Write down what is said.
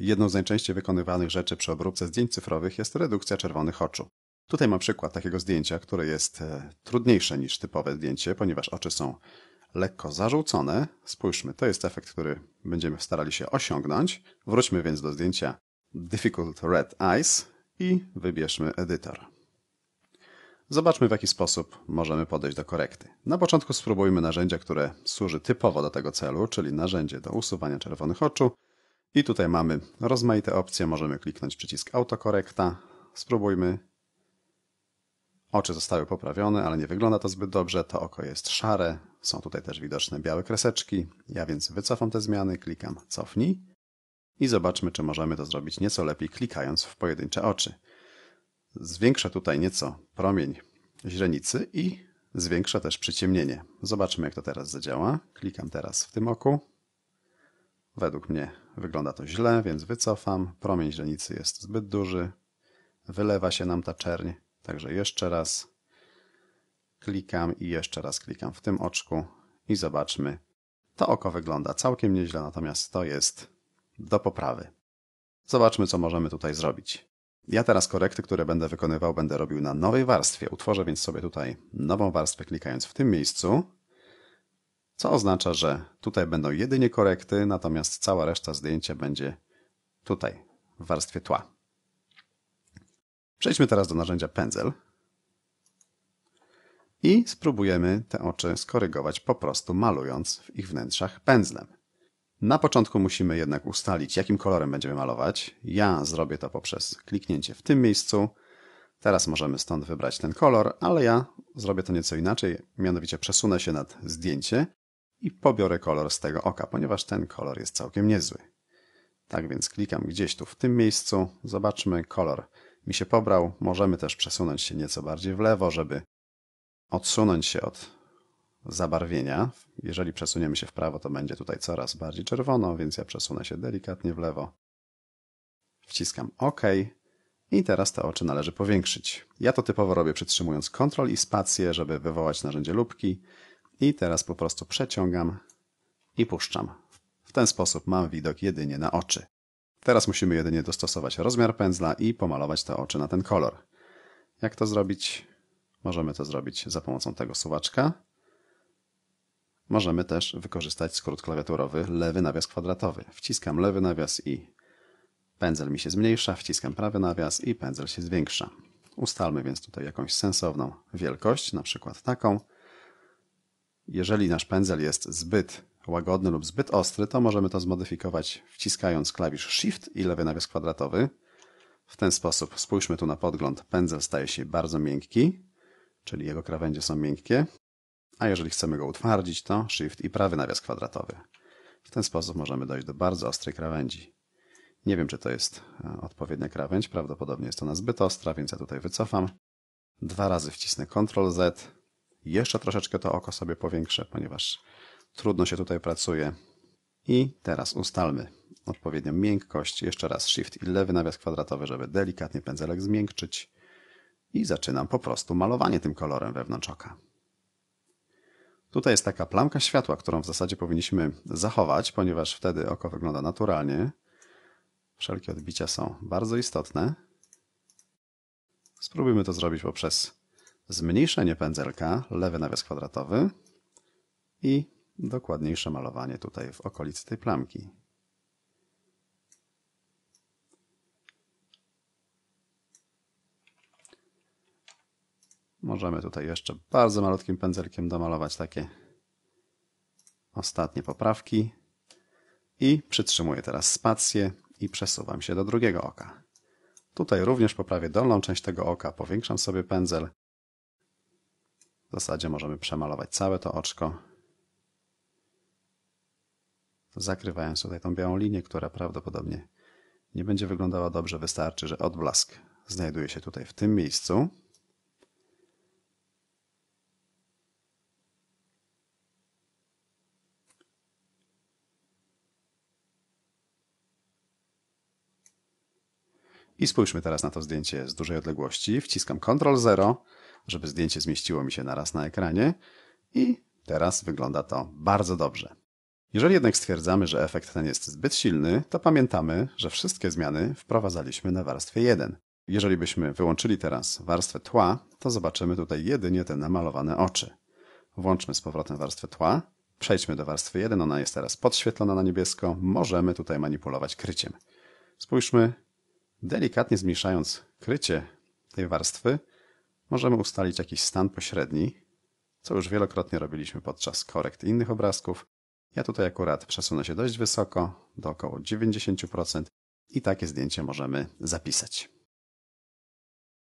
Jedną z najczęściej wykonywanych rzeczy przy obróbce zdjęć cyfrowych jest redukcja czerwonych oczu. Tutaj mam przykład takiego zdjęcia, które jest e, trudniejsze niż typowe zdjęcie, ponieważ oczy są lekko zarzucone. Spójrzmy, to jest efekt, który będziemy starali się osiągnąć. Wróćmy więc do zdjęcia Difficult Red Eyes i wybierzmy edytor. Zobaczmy, w jaki sposób możemy podejść do korekty. Na początku spróbujmy narzędzia, które służy typowo do tego celu, czyli narzędzie do usuwania czerwonych oczu, i tutaj mamy rozmaite opcje. Możemy kliknąć przycisk autokorekta. Spróbujmy. Oczy zostały poprawione, ale nie wygląda to zbyt dobrze. To oko jest szare. Są tutaj też widoczne białe kreseczki. Ja więc wycofam te zmiany, klikam cofnij i zobaczmy, czy możemy to zrobić nieco lepiej klikając w pojedyncze oczy. Zwiększę tutaj nieco promień źrenicy i zwiększę też przyciemnienie. Zobaczmy, jak to teraz zadziała. Klikam teraz w tym oku. Według mnie Wygląda to źle, więc wycofam. Promień źrenicy jest zbyt duży. Wylewa się nam ta czerń. Także jeszcze raz klikam i jeszcze raz klikam w tym oczku i zobaczmy. To oko wygląda całkiem nieźle, natomiast to jest do poprawy. Zobaczmy, co możemy tutaj zrobić. Ja teraz korekty, które będę wykonywał, będę robił na nowej warstwie. Utworzę więc sobie tutaj nową warstwę, klikając w tym miejscu co oznacza, że tutaj będą jedynie korekty, natomiast cała reszta zdjęcia będzie tutaj, w warstwie tła. Przejdźmy teraz do narzędzia pędzel i spróbujemy te oczy skorygować po prostu malując w ich wnętrzach pędzlem. Na początku musimy jednak ustalić, jakim kolorem będziemy malować. Ja zrobię to poprzez kliknięcie w tym miejscu. Teraz możemy stąd wybrać ten kolor, ale ja zrobię to nieco inaczej, mianowicie przesunę się nad zdjęcie i pobiorę kolor z tego oka, ponieważ ten kolor jest całkiem niezły. Tak więc klikam gdzieś tu w tym miejscu, zobaczmy kolor mi się pobrał. Możemy też przesunąć się nieco bardziej w lewo, żeby odsunąć się od zabarwienia. Jeżeli przesuniemy się w prawo, to będzie tutaj coraz bardziej czerwono, więc ja przesunę się delikatnie w lewo. Wciskam OK i teraz te oczy należy powiększyć. Ja to typowo robię przytrzymując Ctrl i spację, żeby wywołać narzędzie lubki. I teraz po prostu przeciągam i puszczam. W ten sposób mam widok jedynie na oczy. Teraz musimy jedynie dostosować rozmiar pędzla i pomalować te oczy na ten kolor. Jak to zrobić? Możemy to zrobić za pomocą tego suwaczka. Możemy też wykorzystać skrót klawiaturowy lewy nawias kwadratowy. Wciskam lewy nawias i pędzel mi się zmniejsza, wciskam prawy nawias i pędzel się zwiększa. Ustalmy więc tutaj jakąś sensowną wielkość, na przykład taką. Jeżeli nasz pędzel jest zbyt łagodny lub zbyt ostry, to możemy to zmodyfikować wciskając klawisz Shift i lewy nawias kwadratowy. W ten sposób, spójrzmy tu na podgląd, pędzel staje się bardzo miękki, czyli jego krawędzie są miękkie, a jeżeli chcemy go utwardzić, to Shift i prawy nawias kwadratowy. W ten sposób możemy dojść do bardzo ostrej krawędzi. Nie wiem, czy to jest e, odpowiednia krawędź, prawdopodobnie jest ona zbyt ostra, więc ja tutaj wycofam. Dwa razy wcisnę Ctrl Z, jeszcze troszeczkę to oko sobie powiększę, ponieważ trudno się tutaj pracuje. I teraz ustalmy odpowiednią miękkość. Jeszcze raz Shift i lewy nawias kwadratowy, żeby delikatnie pędzelek zmiękczyć. I zaczynam po prostu malowanie tym kolorem wewnątrz oka. Tutaj jest taka plamka światła, którą w zasadzie powinniśmy zachować, ponieważ wtedy oko wygląda naturalnie. Wszelkie odbicia są bardzo istotne. Spróbujmy to zrobić poprzez zmniejszenie pędzelka, lewy nawias kwadratowy i dokładniejsze malowanie tutaj w okolicy tej plamki. Możemy tutaj jeszcze bardzo malutkim pędzelkiem domalować takie ostatnie poprawki. I przytrzymuję teraz spację i przesuwam się do drugiego oka. Tutaj również poprawię dolną część tego oka, powiększam sobie pędzel w zasadzie możemy przemalować całe to oczko. Zakrywając tutaj tą białą linię, która prawdopodobnie nie będzie wyglądała dobrze, wystarczy, że odblask znajduje się tutaj w tym miejscu. I spójrzmy teraz na to zdjęcie z dużej odległości. Wciskam Ctrl 0 żeby zdjęcie zmieściło mi się naraz na ekranie i teraz wygląda to bardzo dobrze. Jeżeli jednak stwierdzamy, że efekt ten jest zbyt silny, to pamiętamy, że wszystkie zmiany wprowadzaliśmy na warstwie 1. Jeżeli byśmy wyłączyli teraz warstwę tła, to zobaczymy tutaj jedynie te namalowane oczy. Włączmy z powrotem warstwę tła, przejdźmy do warstwy 1, ona jest teraz podświetlona na niebiesko, możemy tutaj manipulować kryciem. Spójrzmy, delikatnie zmniejszając krycie tej warstwy, możemy ustalić jakiś stan pośredni, co już wielokrotnie robiliśmy podczas korekt innych obrazków. Ja tutaj akurat przesunę się dość wysoko, do około 90% i takie zdjęcie możemy zapisać.